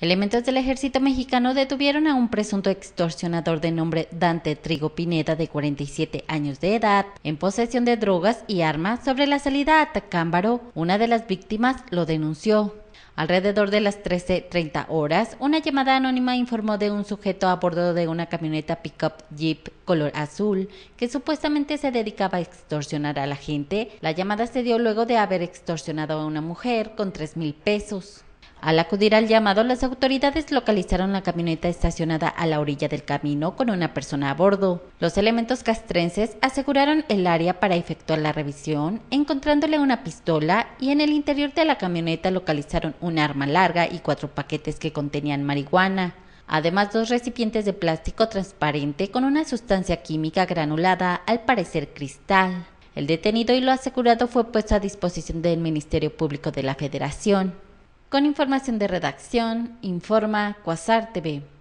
Elementos del ejército mexicano detuvieron a un presunto extorsionador de nombre Dante Trigo Pineda de 47 años de edad en posesión de drogas y armas sobre la salida a Tacámbaro. Una de las víctimas lo denunció. Alrededor de las 13.30 horas, una llamada anónima informó de un sujeto a bordo de una camioneta pickup Jeep color azul que supuestamente se dedicaba a extorsionar a la gente. La llamada se dio luego de haber extorsionado a una mujer con tres mil pesos. Al acudir al llamado, las autoridades localizaron la camioneta estacionada a la orilla del camino con una persona a bordo. Los elementos castrenses aseguraron el área para efectuar la revisión, encontrándole una pistola y en el interior de la camioneta localizaron un arma larga y cuatro paquetes que contenían marihuana. Además, dos recipientes de plástico transparente con una sustancia química granulada, al parecer cristal. El detenido y lo asegurado fue puesto a disposición del Ministerio Público de la Federación. Con información de redacción, informa Quasar TV.